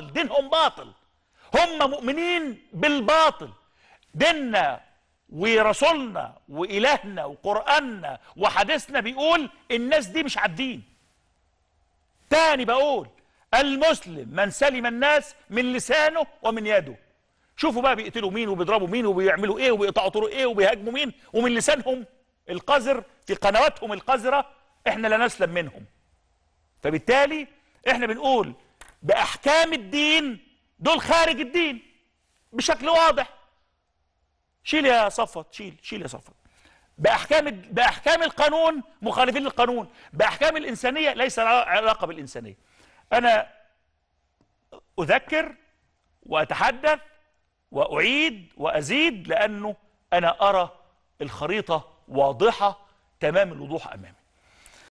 دينهم باطل هم مؤمنين بالباطل ديننا ورسولنا وإلهنا وقرآننا وحديثنا بيقول الناس دي مش عبدين تاني بقول المسلم من سلم الناس من لسانه ومن يده شوفوا بقى بيقتلوا مين وبيضربوا مين وبيعملوا ايه وبيقطعوا طرق ايه وبيهاجموا مين ومن لسانهم القذر في قنواتهم القذرة احنا لا نسلم منهم فبالتالي احنا بنقول باحكام الدين دول خارج الدين بشكل واضح شيل يا صفت شيل شيل يا صفت باحكام باحكام القانون مخالفين للقانون باحكام الانسانيه ليس علاقه بالانسانيه انا اذكر واتحدث واعيد وازيد لانه انا ارى الخريطه واضحه تمام الوضوح امامي